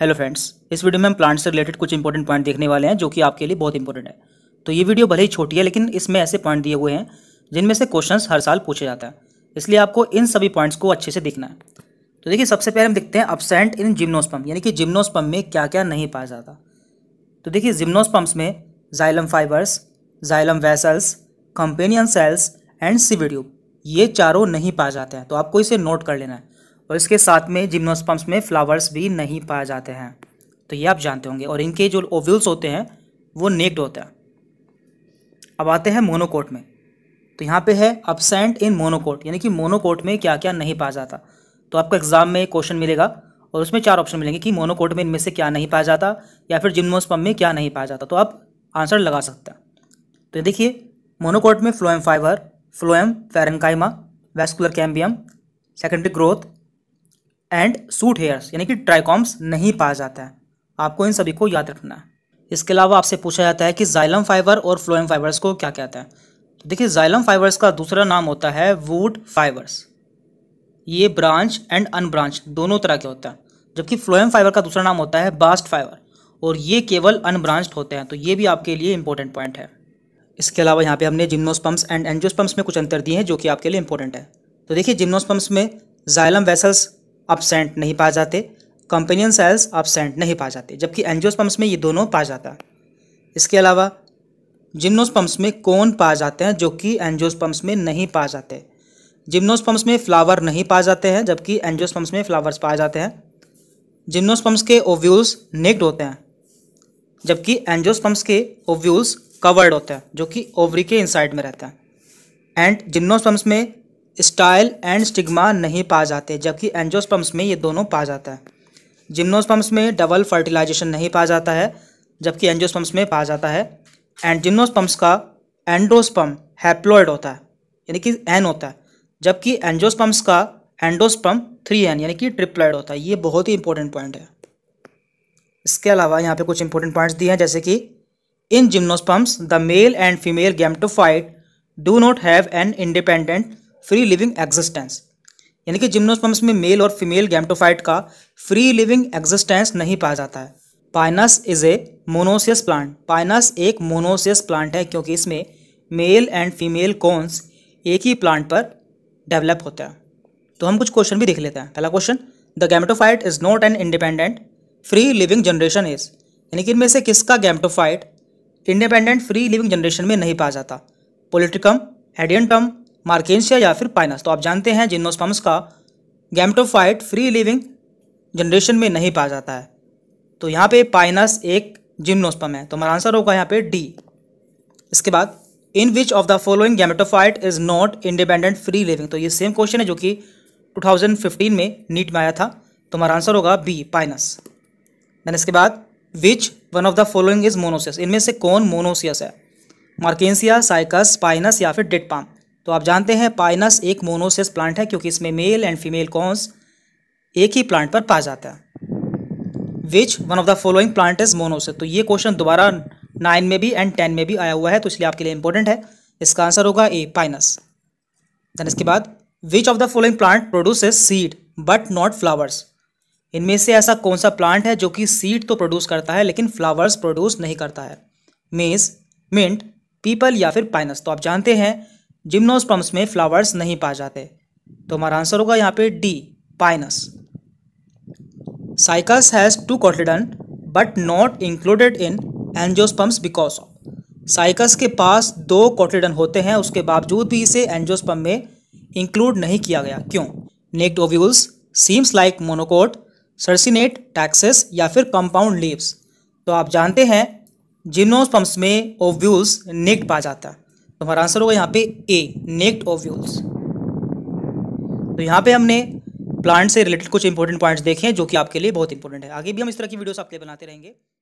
hello friends इस video में हम प्लांट से रिलेटेड कुछ इंपॉर्टेंट पॉइंट देखने वाले हैं जो कि आपके लिए बहुत इंपॉर्टेंट है तो ये वीडियो भले ही छोटी है लेकिन इसमें ऐसे पॉइंट दिए हुए हैं जिनमें से क्वेश्चंस हर साल पूछे जाता है इसलिए आपको इन सभी पॉइंट्स को अच्छे से देखना है तो देखिए सबसे पहले हम देखते हैं अपसेंट इन जिम्नोस्पम यानी कि जिम्नोस्पम में क्या क्या नहीं पाया जाता तो देखिए जिम्नोस्पम्स में xylem fibres xylem vessels companion cells and sieve tube ये चारों नहीं पाए जाते हैं तो आपको इसे नोट कर लेना है और इसके साथ में जिम्नोस्पम्स में फ्लावर्स भी नहीं पाए जाते हैं तो ये आप जानते होंगे और इनके जो ओव्यूल्स होते हैं वो नेक्ड होते हैं अब आते हैं मोनोकोट में तो यहाँ पे है अपसेंट इन मोनोकोट यानी कि मोनोकोट में क्या क्या नहीं पाया जाता तो आपको एग्ज़ाम में क्वेश्चन मिलेगा और उसमें चार ऑप्शन मिलेंगे कि मोनोकोट में इनमें से क्या नहीं पाया जाता या फिर जिम्नोस्पम में क्या नहीं पाया जाता तो आप आंसर लगा सकते हैं तो देखिए मोनोकोट में phloem fibre phloem parenchyma vascular cambium secondary growth and shoot hairs यानी कि ट्राइकॉम्स नहीं पाया जाता है आपको इन सभी को याद रखना है इसके अलावा आपसे पूछा जाता है कि जाइलम फाइबर और फ्लोएम फाइबर्स को क्या कहते हैं तो देखिए जाइलम फाइबर्स का दूसरा नाम होता है वूड फाइबर्स ये ब्रांच एंड अनब्रांच दोनों तरह के होता है जबकि फ्लोएम फाइबर का दूसरा नाम होता है बास्ट फाइबर और ये केवल अनब्रांच्ड होते हैं तो ये भी आपके लिए इंपॉर्टेंट पॉइंट है इसके अलावा यहाँ पे हमने जिम्नोस्पम्स एंड एनजियोस्पम्स में कुछ अंतर दिए हैं जो कि आपके लिए इंपॉर्टेंट है तो देखिए जिम्नोस्पम्स में जाइलम वेसल्स अपसेंट नहीं पाए जाते कंपेनियन सेल्स अपसेंट नहीं पाए जाते जबकि एंजियोस्पम्स में ये दोनों पाया जाता है इसके अलावा जिम्नोस्पम्स में कौन पाए जाते हैं जो कि एंजियोस्पम्स में नहीं पाए जाते जिम्नोस्पम्स में फ्लावर नहीं पाए जाते हैं जबकि एंजियोस्पम्स में फ्लावर्स पाए जाते हैं जिम्नोस्पम्स के ओव्यूल्स नेक्ड होते हैं जबकि एंजियोस्पम्स के ओव्यूल्स कवर्ड होते हैं जो कि ओवरी के इनसाइड में रहते हैं एंड जिम्नोस्पम्स में स्टाइल एंड स्टिग्मा नहीं पाए जाते जबकि एंजोस्पम्स में ये दोनों पाया जाता है जिम्नोस्पम्स में डबल फर्टिलाइजेशन नहीं पाया जाता है जबकि एंजोस्पम्स में पाया जाता है एंड जिम्नोस्पम्स का एंडोस्पम हैप्लॉयड होता है यानी कि एन होता है जबकि एंजोस्पम्स का एंडोस्पम थ्री एन यानी कि ट्रिप्लॉयड होता है ये बहुत ही इंपॉर्टेंट पॉइंट है इसके अलावा यहाँ पे कुछ इंपॉर्टेंट पॉइंट्स दिए हैं जैसे कि in gymnosperms the male and female gametophyte do not have an independent free living existence यानी कि जिम्नोस्पर्म्स में मेल और फीमेल गैम्टोफाइट का फ्री लिविंग एग्जिस्टेंस नहीं पाया जाता है Pinus is a monoecious plant Pinus एक मोनोसियस प्लांट है क्योंकि इसमें मेल एंड फीमेल कॉन्स एक ही प्लांट पर डेवलप होता है तो हम कुछ क्वेश्चन भी देख लेते हैं पहला question the gametophyte is not an independent free living generation is यानी कि इनमें से किसका gametophyte independent free living generation में नहीं पाया जाता पोलिट्रिकम एडियंटम मार्केशिया या फिर पाइनस तो आप जानते हैं जिम्नोस्पम्स का गैमटोफाइट फ्री लिविंग जनरेशन में नहीं पाया जाता है तो यहाँ पे पाइनस एक जिम्नोस्पम है तो हमारा आंसर होगा यहाँ पे डी इसके बाद in which of the following gametophyte is not independent free living तो ये सेम क्वेश्चन है जो कि 2015 में नीट में आया था तो हमारा आंसर होगा बी पाइनस देन इसके बाद which one of the following is monoecious इनमें से कौन मोनोसियस है मार्केशिया साइकस पाइनस या फिर डेट पाम तो आप जानते हैं पाइनस एक मोनोसेस प्लांट है क्योंकि इसमें मेल एंड फीमेल कॉन्स एक ही प्लांट पर पाया जाता है which one of the following plant is monoecious तो ये क्वेश्चन दोबारा नाइन में भी एंड टेन में भी आया हुआ है तो इसलिए आपके लिए इंपॉर्टेंट है इसका आंसर होगा ए पाइनस देन इसके बाद which of the following plant produce seed but not flowers इनमें से ऐसा कौन सा प्लांट है जो कि सीड तो प्रोड्यूस करता है लेकिन फ्लावर्स प्रोड्यूस नहीं करता है मेज मिंट पीपल या फिर पाइनस तो आप जानते हैं जिम्नोस्पम्स में फ्लावर्स नहीं पाए जाते तो हमारा आंसर होगा यहाँ पे D Pinus Cycas has two cotyledon but not included in angiosperms because of Cycas के पास दो कॉटिडन होते हैं उसके बावजूद भी इसे एंजियोस्पम में इंक्लूड नहीं किया गया क्यों naked ovules seems like monocot circinate taxes या फिर कंपाउंड लीव्स तो आप जानते हैं जिम्नोस्पम्स में ओव्यूल्स नेक्ट पा जाता है तो हमारा आंसर होगा यहाँ पे ए ऑफ ओव्यूल्स तो यहाँ पे हमने प्लांट से रिलेटेड कुछ इंपॉर्टेंट पॉइंट्स देखे हैं जो कि आपके लिए बहुत इंपॉर्टेंट है आगे भी हम इस तरह की वीडियोस आपके लिए बनाते रहेंगे